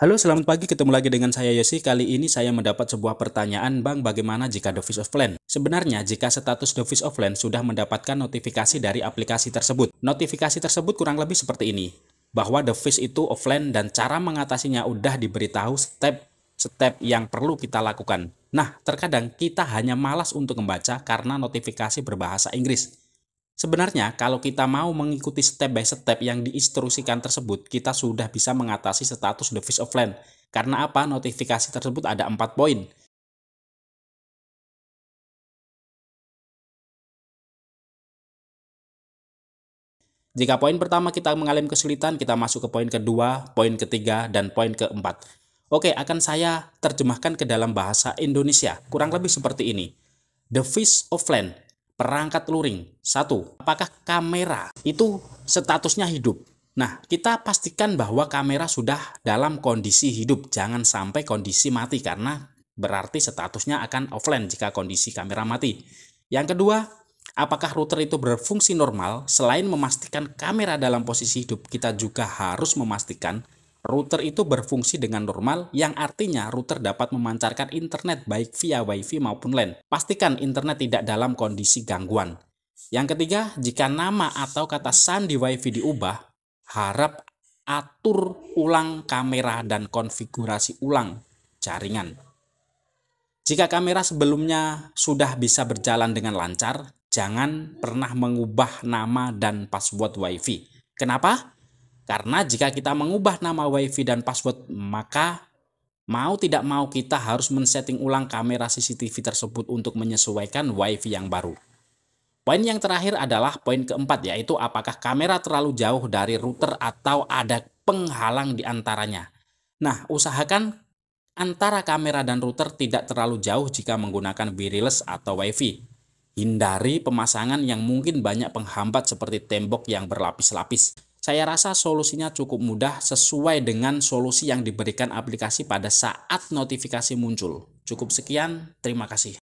Halo, selamat pagi. Ketemu lagi dengan saya Yosi. Kali ini saya mendapat sebuah pertanyaan, Bang, bagaimana jika Dovis offline? Sebenarnya, jika status Dovis offline sudah mendapatkan notifikasi dari aplikasi tersebut. Notifikasi tersebut kurang lebih seperti ini, bahwa Dovis itu offline dan cara mengatasinya udah diberitahu step step yang perlu kita lakukan. Nah, terkadang kita hanya malas untuk membaca karena notifikasi berbahasa Inggris. Sebenarnya kalau kita mau mengikuti step by step yang diinstruksikan tersebut, kita sudah bisa mengatasi status The of Land. Karena apa? Notifikasi tersebut ada 4 poin. Jika poin pertama kita mengalami kesulitan, kita masuk ke poin kedua, poin ketiga, dan poin keempat. Oke, akan saya terjemahkan ke dalam bahasa Indonesia. Kurang lebih seperti ini. The fish of land perangkat luring. Satu, apakah kamera itu statusnya hidup? Nah, kita pastikan bahwa kamera sudah dalam kondisi hidup, jangan sampai kondisi mati karena berarti statusnya akan offline jika kondisi kamera mati. Yang kedua, apakah router itu berfungsi normal? Selain memastikan kamera dalam posisi hidup, kita juga harus memastikan Router itu berfungsi dengan normal, yang artinya router dapat memancarkan internet baik via WiFi maupun LAN. Pastikan internet tidak dalam kondisi gangguan. Yang ketiga, jika nama atau kata sandi WiFi diubah, harap atur ulang kamera dan konfigurasi ulang jaringan. Jika kamera sebelumnya sudah bisa berjalan dengan lancar, jangan pernah mengubah nama dan password WiFi. Kenapa? Karena jika kita mengubah nama WiFi dan password, maka mau tidak mau kita harus men-setting ulang kamera CCTV tersebut untuk menyesuaikan WiFi yang baru. Poin yang terakhir adalah poin keempat yaitu apakah kamera terlalu jauh dari router atau ada penghalang di antaranya. Nah, usahakan antara kamera dan router tidak terlalu jauh jika menggunakan wireless atau WiFi. Hindari pemasangan yang mungkin banyak penghambat seperti tembok yang berlapis-lapis saya rasa solusinya cukup mudah sesuai dengan solusi yang diberikan aplikasi pada saat notifikasi muncul. Cukup sekian, terima kasih.